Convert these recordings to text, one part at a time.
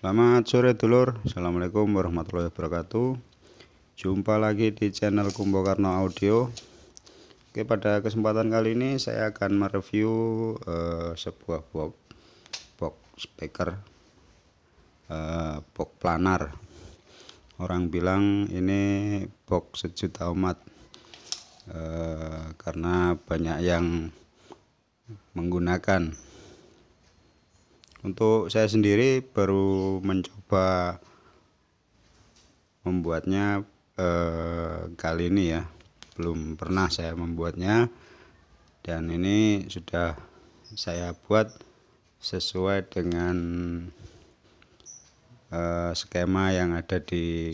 Selamat sore dulur Assalamualaikum warahmatullahi wabarakatuh Jumpa lagi di channel Kumbokarno Audio Oke pada kesempatan kali ini saya akan mereview uh, sebuah box box speaker uh, box planar orang bilang ini box sejuta umat uh, karena banyak yang menggunakan untuk saya sendiri baru mencoba membuatnya eh, kali ini ya belum pernah saya membuatnya dan ini sudah saya buat sesuai dengan eh, skema yang ada di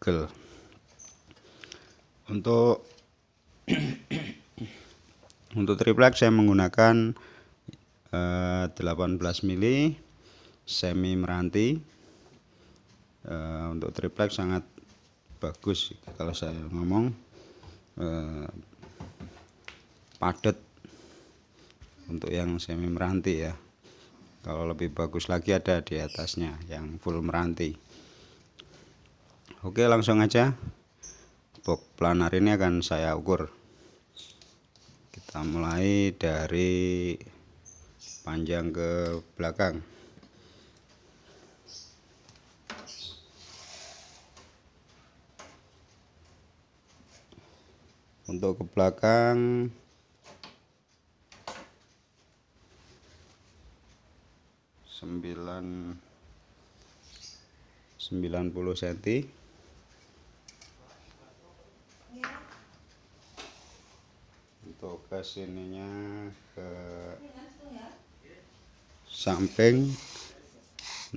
Google untuk untuk triplek saya menggunakan 18 eh, mili semi meranti eh, untuk triplek sangat bagus kalau saya ngomong eh, padat untuk yang semi meranti ya kalau lebih bagus lagi ada di atasnya yang full meranti oke langsung aja box planar ini akan saya ukur kita mulai dari panjang ke belakang untuk ke belakang sembilan puluh cm untuk ke sininya ke samping 64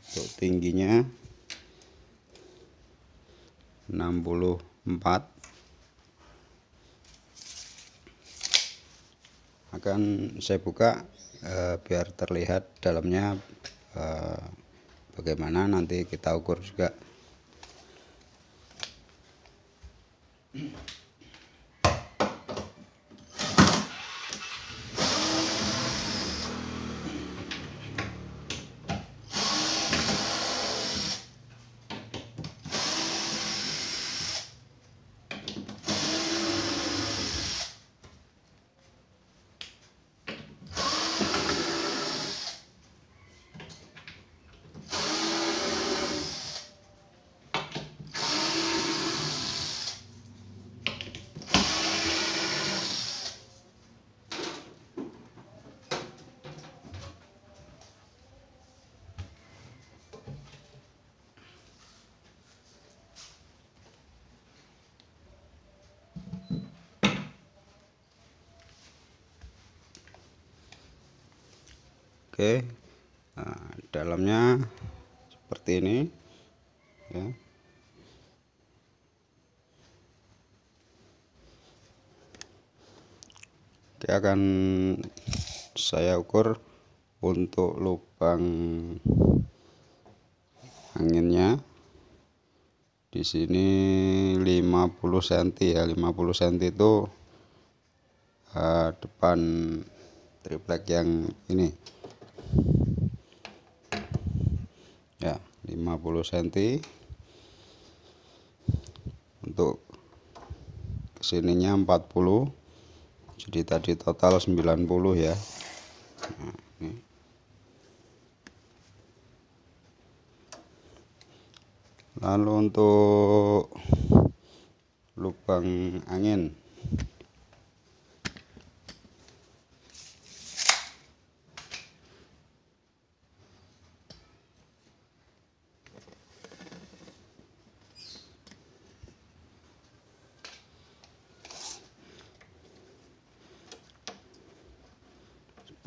untuk tingginya 64 akan saya buka eh, biar terlihat dalamnya eh, bagaimana nanti kita ukur juga Thank you. oke nah, dalamnya seperti ini ya oke akan saya ukur untuk lubang anginnya di sini 50 cm ya 50 cm itu uh, depan triplek yang ini 50 cm untuk kesininya 40 jadi tadi total 90 ya nah, ini. lalu untuk lubang angin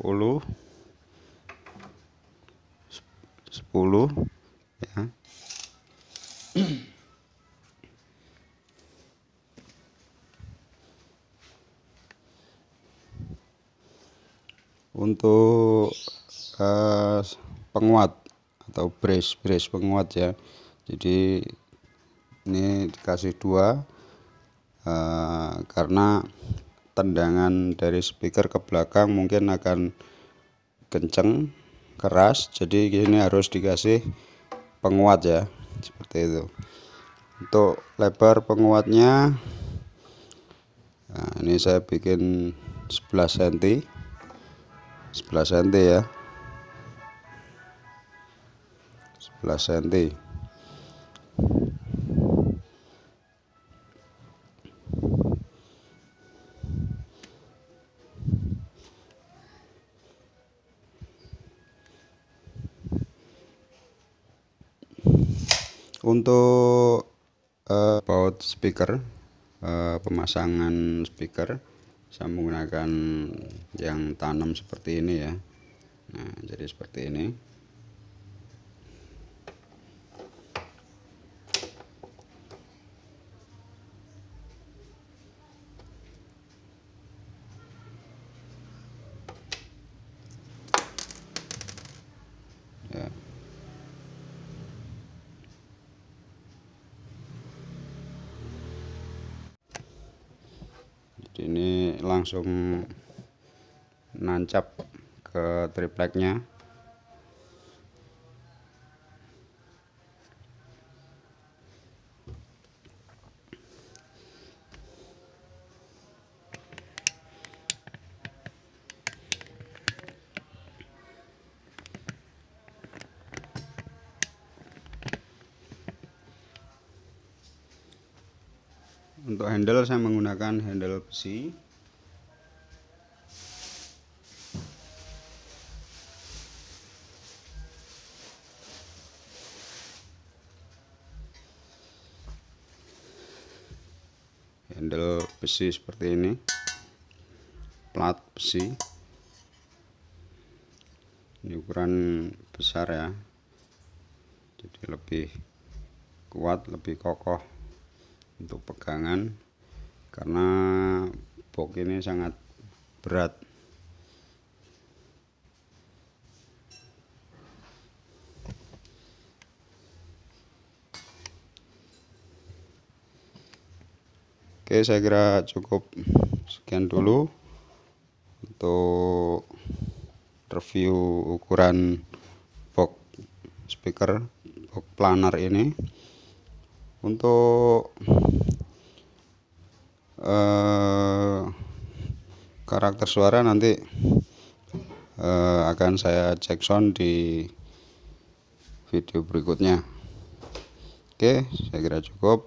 10 10 ya untuk uh, penguat atau brace brace penguat ya jadi ini dikasih dua uh, karena tendangan dari speaker ke belakang mungkin akan kenceng keras jadi ini harus dikasih penguat ya seperti itu untuk lebar penguatnya nah ini saya bikin 11 cm 11 cm ya 11 cm untuk uh, eh, baut speaker uh, pemasangan speaker saya menggunakan yang tanam seperti ini ya nah jadi seperti ini langsung nancap ke tripleknya untuk handle saya menggunakan handle besi handle besi seperti ini plat besi ini ukuran besar ya jadi lebih kuat lebih kokoh untuk pegangan karena box ini sangat berat oke saya kira cukup sekian dulu untuk review ukuran box speaker box planar ini untuk eh, karakter suara nanti eh, akan saya cek sound di video berikutnya oke saya kira cukup